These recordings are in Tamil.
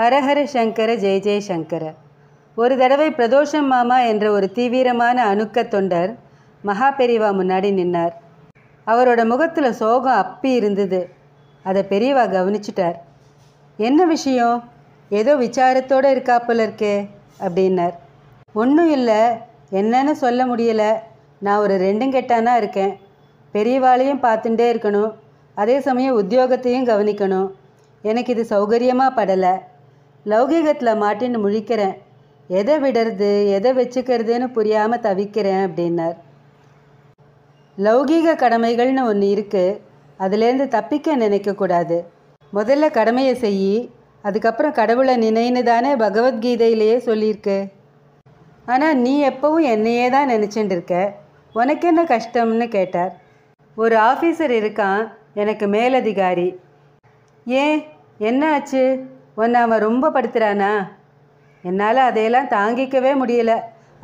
ஹரஹர சங்கர ஜெய ஜெயசங்கர ஒரு தடவை பிரதோஷம் மாமா என்ற ஒரு தீவிரமான அணுக்க தொண்டர் மகா பெரியவா முன்னாடி நின்னார் அவரோட முகத்தில் சோகம் அப்பி இருந்தது அதை பெரியவா கவனிச்சிட்டார் என்ன விஷயம் ஏதோ விசாரத்தோடு போல இருக்கே அப்படின்னார் ஒன்றும் இல்லை என்னன்னு சொல்ல முடியலை நான் ஒரு ரெண்டும் கெட்டானா இருக்கேன் பெரியவாளையும் பார்த்துட்டே இருக்கணும் அதே சமயம் உத்தியோகத்தையும் கவனிக்கணும் எனக்கு இது சௌகரியமாக படலை லௌகீகத்தில் மாட்டின்னு முழிக்கிறேன் எதை விடுறது எதை வச்சுக்கிறதுன்னு புரியாமல் தவிக்கிறேன் அப்படின்னார் லௌகீக கடமைகள்னு ஒன்று இருக்குது அதுலேருந்து தப்பிக்க நினைக்கக்கூடாது முதல்ல கடமையை செய் அதுக்கப்புறம் கடவுளை நினைன்னு தானே பகவத்கீதையிலேயே சொல்லியிருக்கு ஆனால் நீ எப்போவும் என்னையே தான் நினச்சிட்டு இருக்க உனக்கு என்ன கஷ்டம்னு கேட்டார் ஒரு ஆஃபீஸர் இருக்கான் எனக்கு மேலதிகாரி ஏன் என்ன ஆச்சு உன்னை அவன் ரொம்ப படுத்துகிறானா என்னால் அதையெல்லாம் தாங்கிக்கவே முடியல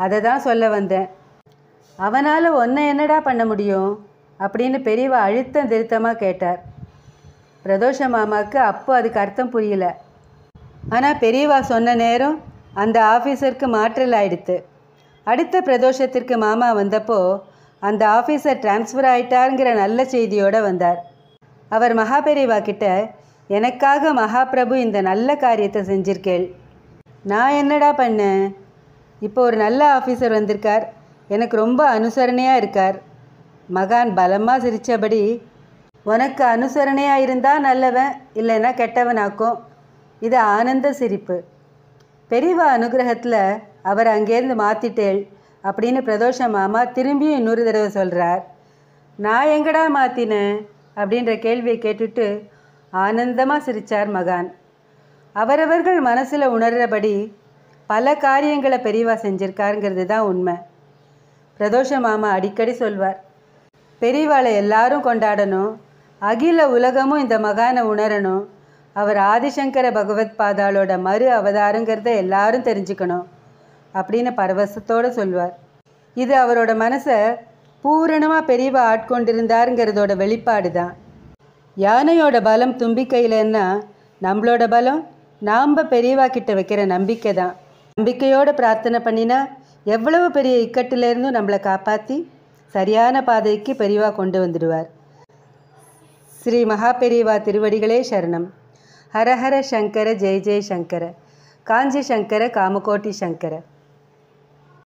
அதை தான் சொல்ல வந்தேன் அவனால் ஒன்றை என்னடா பண்ண முடியும் அப்படின்னு பெரியவா அழுத்தம் திருத்தமாக கேட்டார் பிரதோஷ மாமாவுக்கு அப்போ அதுக்கு அர்த்தம் புரியல ஆனால் பெரியவா சொன்ன நேரம் அந்த ஆஃபீஸருக்கு மாற்றல் ஆயிடுத்து அடுத்த பிரதோஷத்திற்கு மாமா வந்தப்போ அந்த ஆஃபீஸர் டிரான்ஸ்ஃபர் ஆயிட்டாருங்கிற நல்ல செய்தியோடு வந்தார் அவர் மகாபெரிவா கிட்ட எனக்காக மகாபிரபு இந்த நல்ல காரியத்தை செஞ்சிருக்கேள் நான் என்னடா பண்ணேன் இப்போ ஒரு நல்ல ஆஃபீஸர் வந்திருக்கார் எனக்கு ரொம்ப அனுசரணையாக இருக்கார் மகான் பலமாக சிரித்தபடி உனக்கு அனுசரணையாக இருந்தால் நல்லவன் இல்லைன்னா கெட்டவனாக்கும் இது ஆனந்த சிரிப்பு பெரியவா அனுகிரகத்தில் அவர் அங்கேருந்து மாற்றிட்டேள் அப்படின்னு பிரதோஷ மாமா திரும்பியும் இன்னொரு தடவை சொல்கிறார் நான் எங்கடா மாற்றினேன் அப்படின்ற கேள்வியை கேட்டுட்டு ஆனந்தமாக சிரித்தார் மகான் அவரவர்கள் மனசில் உணர்கிறபடி பல காரியங்களை பெரியவா செஞ்சுருக்காருங்கிறது தான் உண்மை பிரதோஷ மாமா அடிக்கடி சொல்வார் பெரியவாளை எல்லாரும் கொண்டாடணும் அகில உலகமும் இந்த மகானை உணரணும் அவர் ஆதிசங்கர பகவத் பாதாளோட மறு அவதாரங்கிறத எல்லாரும் தெரிஞ்சுக்கணும் அப்படின்னு பரவசத்தோடு சொல்வார் இது அவரோட மனசை பூரணமாக பெரியவா ஆட்கொண்டிருந்தாருங்கிறதோட வெளிப்பாடு தான் யானையோட பலம் தும்பிக்கையிலன்னா நம்மளோட பலம் நாம் பெரியவா கிட்ட வைக்கிற நம்பிக்கை தான் நம்பிக்கையோட பிரார்த்தனை பண்ணினா எவ்வளவு பெரிய இக்கட்டிலேருந்தும் நம்மளை காப்பாற்றி சரியான பாதைக்கு பெரியவா கொண்டு வந்துடுவார் ஸ்ரீ மகா பெரியவா திருவடிகளே சரணம் ஹரஹர சங்கர ஜெய் ஜெய் சங்கர காஞ்சி சங்கர காமகோட்டி சங்கர